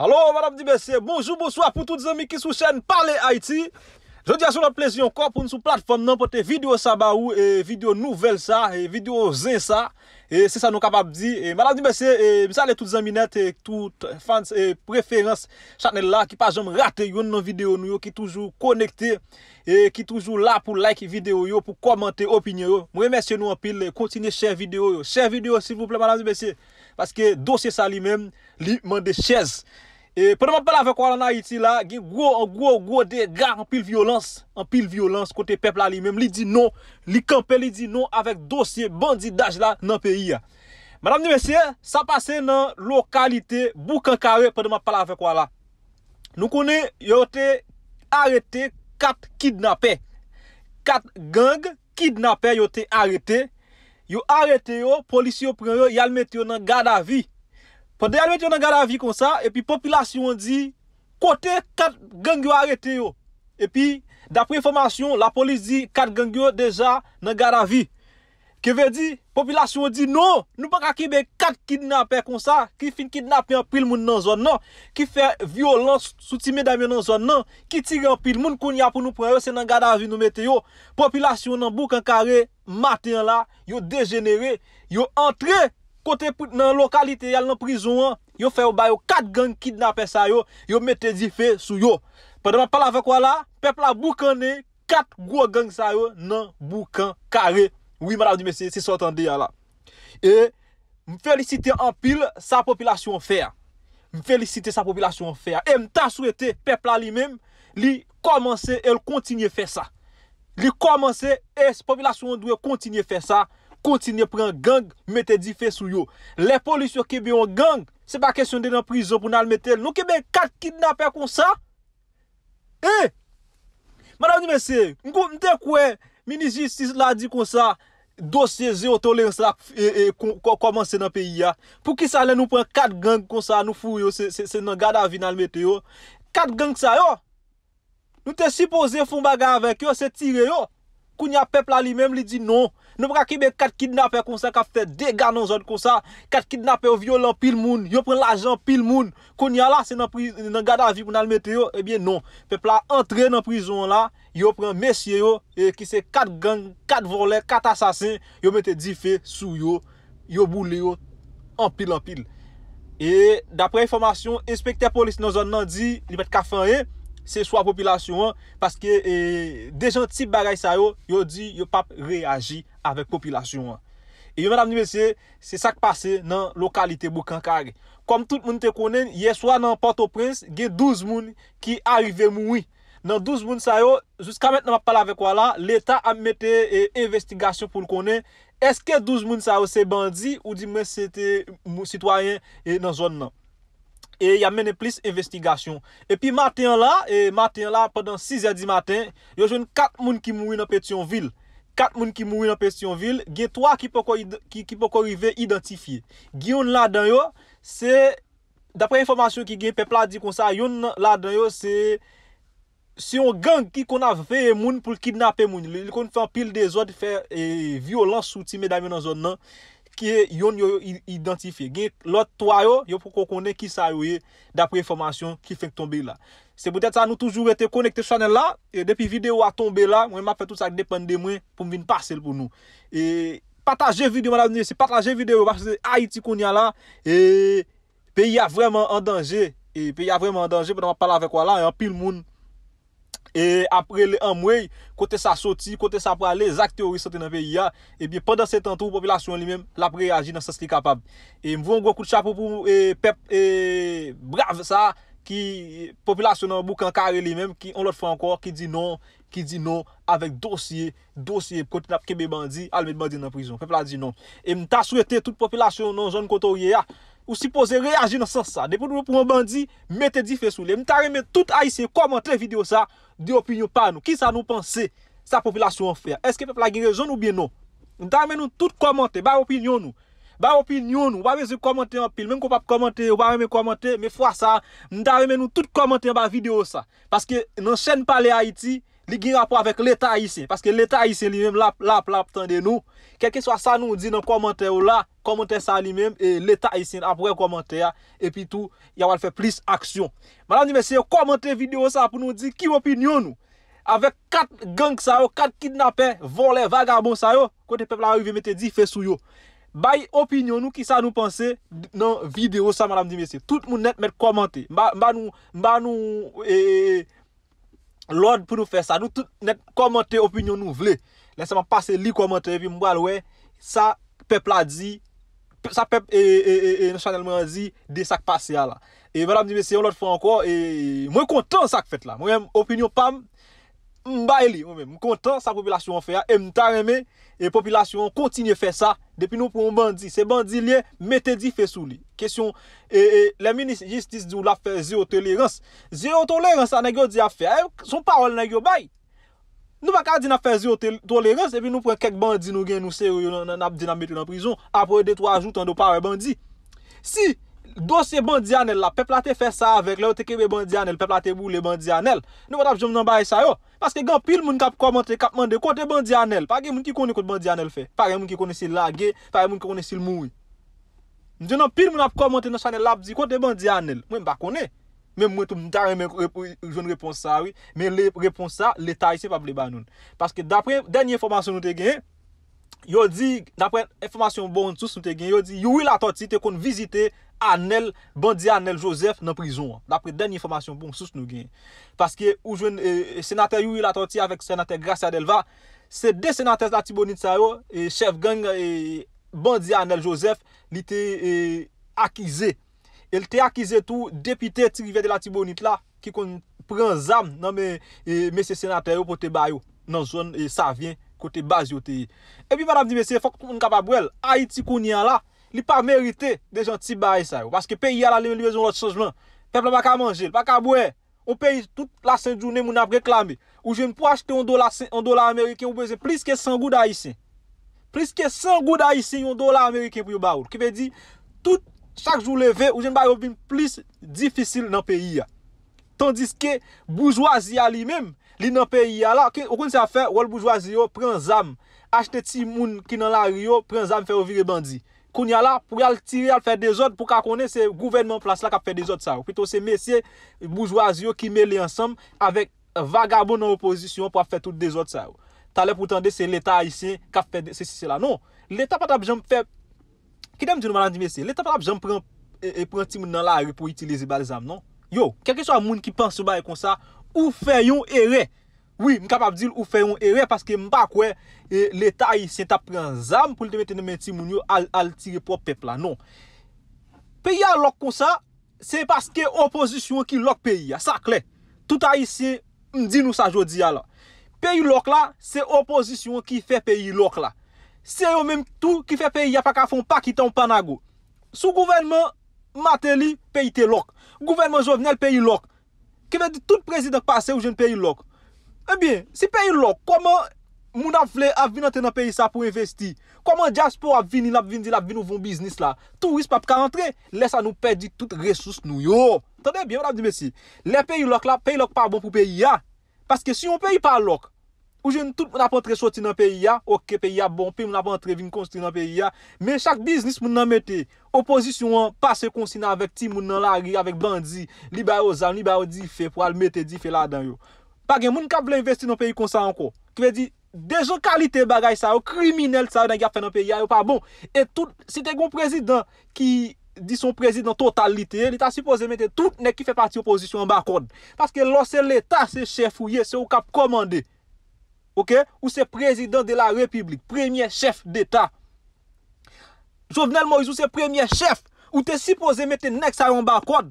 Alo, Madame Dibessier, bonjou, bonsoi, pou tout zami ki sou chenne Parle Haïti Je di a sou la plesion kon pou nou sou platform nan pote video sa ba ou, video nouvel sa, video zen sa Se sa nou kapab di, Madame Dibessier, misalè tout zami net, tout fans, preferans chanel la Ki pa jom rate yon nan video nou yo, ki toujou konekte, ki toujou la pou like video yo, pou komante opinyo Mou remesye nou an pil, kontine chè video yo, chè video si vous plè Madame Dibessier Paske dosye sa li men, li men de chèze Pwede man pala vek wala nan Haiti la, gen gwo, gwo, gwo de gar an pil violans, an pil violans kote pepl la li mem, li di non, li kampe, li di non avèk dosye bandidaj la nan peyi ya. Madame de Messie, sa pase nan lokalite Boukankare, pwede man pala vek wala. Nou konen, yo te arete kat kidnapè. Kat gang kidnapè yo te arete. Yo arete yo, polisi yo pren yo, yal met yo nan gada vi. Pwede alwet yo nan gara vi kon sa, epi populasyon di, kote kat gangyo arete yo. Epi, dapre informasyon, la polis di kat gangyo deja nan gara vi. Ke ve di, populasyon di, non, nou, nou pa kakibè kat kidnape kon sa, ki fin kidnape an pil moun nan zon nan, ki fe violans sou timè dame nan zon nan, ki tire an pil moun kon ya pou nou prese nan gara vi nou mete yo, populasyon nan bouk an kare, maten la, yo degenere, yo entre, Yon kote nan lokalite, yon nan prizon, yon fè yon bayo kat gang kidnapè sa yo, yon metè di fè sou yo. Pendèman pala vè kwa la, pepla boukan ne, kat gwo gang sa yo nan boukan kare. Oui madame, si sotan de yon la. E m fèlicite ampil sa popilasyon fè ya. M fèlicite sa popilasyon fè ya. E m ta sou ete pepla li mem, li komanse el kontinye fè sa. Li komanse, e popilasyon dwe kontinye fè sa. kontine pren gang, metè di fè sou yo. Le polisyon kebe yo gang, se pa kesyon de nan prizon pou nan almetè, nou kebe kat kidnape kon sa? Eh! Madame de Messie, mwen te kouè, mini justis la di kon sa, dosye ze o tolè sa, e komanse nan peyi ya. Pou ki sa le nou pren kat gang kon sa, nou fou yo, se nan gada vi nan almetè yo. Kat gang sa yo, nou te sipose foun bagan avèk yo, se tire yo, koun ya pepl alimèm li di non. Nou pra kibe kat kidnape kon sa ka fte dega nan zon kon sa, kat kidnape ou violon pil moun, yo pren l'ajan pil moun, kon ya la se nan gada vi pou nan l'mete yo, ebyen eh non. Pepla entre nan prizon la, yo pren mesye yo, e ki se kat gang, kat vole, kat asasin, yo mette dife sou yo, yo boule yo, an pil an pil. E dapre informasyon, espekte polis nan zon nan di, li bete kafan e. Se sou a popilasyon an, paske e, dejan tip bagay sa yo, yo di yo pap reagi avek popilasyon an. E yo, madame, ni mese, se sak pase nan lokalite Bokankari. Kom tout moun te konen, ye sou a nan Port-au-Prince, ge douz moun ki arrive moui. Nan douz moun sa yo, jusqu'a met nan apal avek wala, l'Etat ammete investigasyon pou l'konen, eske douz moun sa yo se bandi ou di mwen se te moun sitwayen nan zon nan. E yamene plis investigasyon. E pi maten la, e maten la, pendant 6 ya di maten, yo jwen 4 moun ki moui nan petion vil. 4 moun ki moui nan petion vil, gen 3 ki poko ive identifiye. Gyon la den yo, se, dapre informasyon ki gen pepla di konsa, yon la den yo, se, se yon gang ki kon avfeye moun pou kibnape moun. Lè kon fè an pil de zòd fè e violans sou ti medamè nan zòd nan. ki e yon yo yo identifiye, gen lot to a yo, yo pou konen ki sa yo ye, dapre informasyon ki fek tombe la. Se pwetet sa nou toujou ete konekte chanel la, e depi video a tombe la, mwen mapen tout sa depan de mwen, pou mwen vin pasel pou nou. E pataje video, mwen apen si pataje video, basi se Haiti kon ya la, e pe y a vweman an danje, e pe y a vweman an danje, pou nan wapal avek wala, yon pil moun, E apre le amwey, kote sa soti, kote sa prale, zak teori sote nan peyi ya, ebi, pandan setan tou, popilasyon li men, lap reagi nan sas li kapab. E mvou an gwo kout chapo pou e, pep, e, brav sa, ki, popilasyon nan boukankare li men, ki, an lot fwa ankor, ki di non, ki di non, avek dosye, dosye, kote nap kebe bandi, almet bandi nan prizon. Pep la di non. E mta souete tout popilasyon nan joun koto ye ya, Ou si pose reagi nan san sa. Depon nou pou mwen bandi, mette di fe sou le. Mwen ta reme tout Aïtien komente video sa, di opinyon pa nou. Ki sa nou pense sa popilasyon ou fe? Eske pepe la gen rejon ou bien nou? Mwen ta reme nou tout komente, ba opinyon nou. Ba opinyon nou, wame ze komente an pil. Mwen kou pa komente, wame komente, me fwa sa. Mwen ta reme nou tout komente an ba video sa. Paske nan chen pale Aïtien, li gen rapor avek l'Etat Aïtien. Paske l'Etat Aïtien li mèm la plap, la plap tande nou. Kelke swa sa nou ou di nan komente ou la, komente sa li menm, e leta isen apwe komente ya, epi tou, yawal fe plis aksyon. Mladan di mesye yo, komente video sa pou nou di, ki opinyon nou? Avek kat gang sa yo, kat kidnape, vole, vagabon sa yo, kote pepla a yu ve mette di, fe sou yo. Bayi opinyon nou, ki sa nou pense, nan video sa, mladan di mesye, tout moun net mette komente, mba nou, mba nou, eee, lode pou nou fe sa, nou tout net komente, opinyon nou vle, lese man pase li komente, evi mbal we, sa, pepla di, Sa pep e, e, e, e chanelman si de sak pase a la. E madame di mesi an lot fwa an kwa, mwen kontan sak fet la. Mwen yon opinyon pam, mbay li. Mwen kontan sa popilasyon fwe a. Mta reme, e popilasyon kontine fwe sa. Depi nou pou mbandi. Se bandi li e mette di fwe sou li. Kesyon, le minister justice di ou la fwe zi otolerans. Zi otolerans a negyo di a fwe. Son parol negyo bayi. Nou pa ka di na fezi ou te tolerans e pi nou pren kek bandi nou gen nou se ou yo nan ap di nan meti ou nan prison apre ou de 3 jou tan do pa ou e bandi. Si dosye bandi anel la, pep la te fe sa avek, le ou te kere bandi anel, pep la te boule bandi anel, nou pa tap jom nan baye sa yo. Paske gen pil moun kap komante kap mande kote bandi anel, pa gen moun ki kone kote bandi anel fe. Pa gen moun ki kone si lage, pa gen moun ki kone si lmoui. Gen nan pil moun ap komante nan sanel ap di kote bandi anel, mwen bakone. Men mwen tou mwen tarè men joun repons sa wè. Men repons sa, l'Etat isè pa ble banoun. Paske dapre denye informasyon nou te gen, yo di, dapre informasyon bon sou se nou te gen, yo di, yuwi la tanti te kon vizite Anel, bandi Anel Joseph nan prizon. Dapre denye informasyon bon sou se nou gen. Paske ou joun, euh, euh, senater yuwi la tanti avèk senater Gracia Delva, se de senaters la tibonit sa yo, chef gen bandi Anel Joseph ni te akize. El te akize tou depite trivet de la tibonit la ki kon pren zam nan me mesye senataryo pou te bayo nan zon e sa vyen kote bazyo te yi. E pi madame di mesye, fok pou moun kapabwel Haiti koun yan la, li pa merite de jan ti baye sa yo. Paske pe yi ala li me lezon lot chanj lan. Peble baka manje, baka bouen. Ou pe yi tout la senjounen moun ap reklami. Ou jen pou achete 1 dolar amerike ou pe yi pliske 100 gouda Haitien. Pliske 100 gouda Haitien yon dolar amerike pou yo bayo. Ki ve di, tout Chak joule ve ou jen ba robin plis Difisil nan peyi ya Tandis ke boujwazi ya li mem Li nan peyi ya la Ou kon se a fe, ou al boujwazi yo pren zam Ache te ti moun ki nan la ryo Pren zam fe ovire bandi Kon ya la pou al tire al fe de zot Pou ka konen se gouvenman plas la ka fe de zot sa Pwito se mesye boujwazi yo ki me li ansam Avèk vagabo nan oposisyon Po a fe tout de zot sa Talè pou tende se l'eta a isen Non, l'eta pata bijon fe Kide m di nou malan di mesye, l'Etat pa ap jom pren tim nou nan la ari pou itilize bal zam, non? Yo, kèkè so a moun ki pensou baye kon sa, ou fè yon erè. Oui, m kapap di l'ou fè yon erè, paske m pa kwen l'Etat a yi senta pren zam pou l'e te mette nan men tim moun yo al tire pop pepla, non. Peyi a lok kon sa, se paske oposisyon ki lok peyi, a sakle. Tout a yi se m di nou sa jodi a la. Peyi lok la, se oposisyon ki fè peyi lok la. Se yo menm tou ki fe peyi ya pa ka fon pa ki ton panago. Sou gouvenmen mater li peyi te lok. Gouvenmen jovnel peyi lok. Ke ve di tout prezidak pase ou jen peyi lok. E bien, si peyi lok, koman moun ap vle ap vinote nan peyi sa pou investi. Koman jaspo ap vinil ap vinil ap vinou von biznis la. Tou wis pa pou ka antre. Lesa nou pedi tout resous nou yo. Tande bien moun ap di besi. Le peyi lok la, peyi lok pa bon pou peyi ya. Paske si yon peyi pa lok. Mwen apan tre soti nan peyi ya, ok peyi ya bon, pe mwen apan tre vin konstri nan peyi ya, men chak biznis mwen nan mette, opozisyon an, pase konsina avèk tim mwen nan la ri avèk bandi, liba yo zan, liba yo di fe, pou al mette di fe la dan yo. Pagè, mwen kap ble investi nan peyi konsa anko, ki ve di, dejo kalite bagay sa yo, kriminel sa yo nan gap fè nan peyi ya yo pa bon, et tout, si te gwen prezident ki di son prezident totalite, li ta suppose mette tout ne ki fè pati opozisyon an bakod, paske lo se l'Etat se chef ou ye se ou kap komande, Ou se prezident de la republik, premier chef d'Etat. Jovenel Moriz ou se premier chef, ou te sipoze mette nek sa yon bakwad.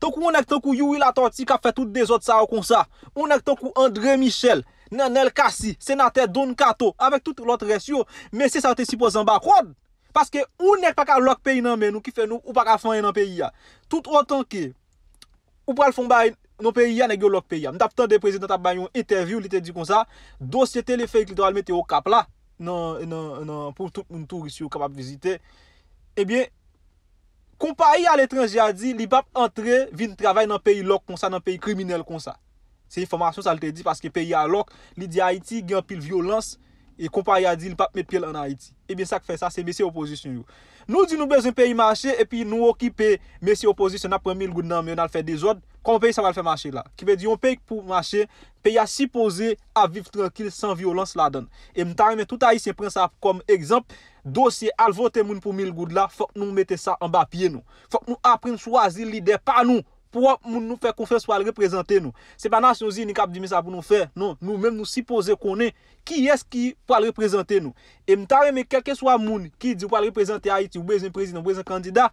Tonkou ou nek tonkou Youil Atantik a fe tout de zot sa akonsa. Ou nek tonkou André Michel, Nenel Kassi, Senatè Don Kato, avèk tout l'otre resyo, me se sa te sipoze an bakwad. Paske ou nek pa ka lok peyi nan menou ki fe nou ou pa ka fanyan nan peyi ya. Tout o tonke, ou pa l'fombay... Nou peyi yan e gyo lòk peyi yan. Ndap tan de prezident ap banyon interview, li te di kon sa, dosyete li fey kli dralme te okap la, nan pou tout moun tou risyon kapap vizite. Ebyen, kompaye al etranji a di, li bap antre vin travay nan peyi lòk kon sa, nan peyi kriminel kon sa. Se informasyon sa li te di, paske peyi a lòk, li di Haiti gen pil violans, E kompa ya di li pape met pil an Haiti. Ebyen eh sa ke fè sa, se mesi opozisyon yo. Nou di nou bezon peyi mache, e pi nou okipe mesi opozisyon apren mil goud nan, men al fè dezod, kon peyi sa val fè mache la. Ki pe di yo peyi pou mache, peyi asipoze a viv trankil san violans la dan. E mtare men touta yi se pren sa kom ekzamp, dosye al vote moun pou mil goud la, fok nou mette sa an bapye nou. Fok nou apren swazi lider pa nou. Pwa moun nou fè kon fè swal reprezentè nou? Se pa nan souzi ni kap di misa pou nou fè, non, nou, nou mèm nou sipose konè, ki eski pou al reprezentè nou? E mtare mè kelke swa moun ki di ou pal reprezentè a iti ou bez un prezident, ou bez un kandida,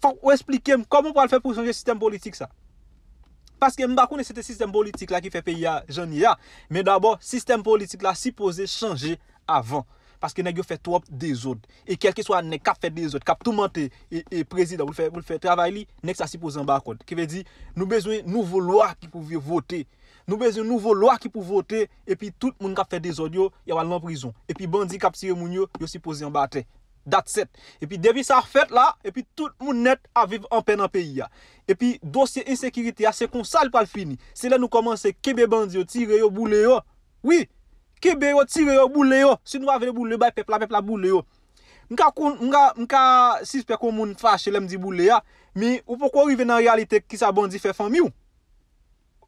fwa ou esplike m, komon pou al fè pou chanje sistem politik sa? Paske m bakoun e sete sistem politik la ki fè pe ya, jen ya, mè d'abord, sistem politik la sipose chanje avan. Paske nèk yo fè tou ap dezod. E kel ki swan nèk kap fè dezod. Kap tou mantè. E, e prezida wou fè travay li. Nèk sa si pou zan bakot. Ki vè di nou bezwen nou vou lwa ki pou votè. Nou bezwen nou vou lwa ki pou votè. E pi tout moun kap fè dezod yo. Yawalman prizon. E pi bandi kap siri moun yo. Yo si pou zan batè. Dat set. E pi devis sa fèt la. E pi tout moun net aviv an pen an peyi ya. E pi dosye insekiritè ya. Se konsal pal fini. Se lè nou komanse kebe bandi yo. Tire yo, bou le yo. Oui. Kebe yo, tire yo, boule yo, si nou a vele boule yo, bay pepla pepla boule yo. Mwen ka, mwen ka, mwen ka, si spè kon moun fache lem di boule ya, mi, ou pokon ou i ven nan realite ki sa bandi fè fan mi ou?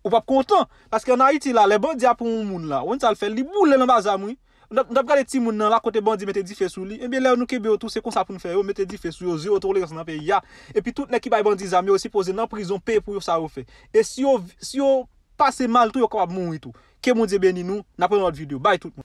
Ou pap kontan? Paske an a iti la, le bandi a pou moun moun la, ou an sa l fè, li boule nan bazan moun, mwen tap gade ti moun nan la, kote bandi mette di fè sou li, e bè lè ou nou kebe yo tou, se kon sa pou moun fè yo, mette di fè sou yo, zyo, otor le gans nan pe ya, e pi tout ne ki bay bandi zan mi ou, se pose nan prizon, pe pou yo ke moun zebe ni nou, napon wad videyo, bay tout moun.